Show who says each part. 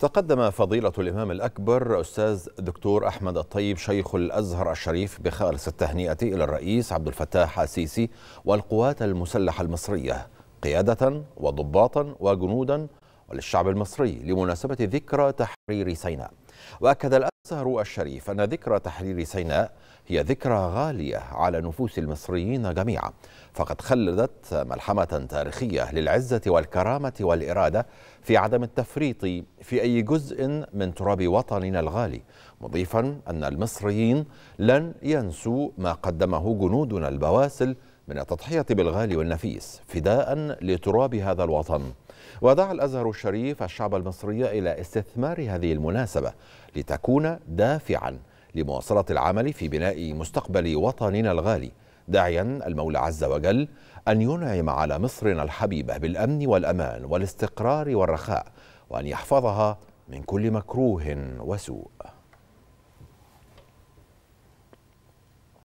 Speaker 1: تقدم فضيلة الإمام الأكبر أستاذ دكتور أحمد الطيب شيخ الأزهر الشريف بخالص التهنئة إلى الرئيس عبد الفتاح السيسي والقوات المسلحة المصرية قيادة وضباطا وجنودا وللشعب المصري لمناسبة ذكرى تحرير سيناء وأكد الأزهر الشريف أن ذكرى تحرير سيناء هي ذكرى غالية على نفوس المصريين جميعا فقد خلدت ملحمة تاريخية للعزة والكرامة والإرادة في عدم التفريط في أي جزء من تراب وطننا الغالي مضيفا أن المصريين لن ينسوا ما قدمه جنودنا البواسل من التضحية بالغالي والنفيس فداء لتراب هذا الوطن ودعا الأزهر الشريف الشعب المصري إلى استثمار هذه المناسبة لتكون دافعا لمواصلة العمل في بناء مستقبل وطننا الغالي داعيا المولى عز وجل أن ينعم على مصرنا الحبيبة بالأمن والأمان والاستقرار والرخاء وأن يحفظها من كل مكروه وسوء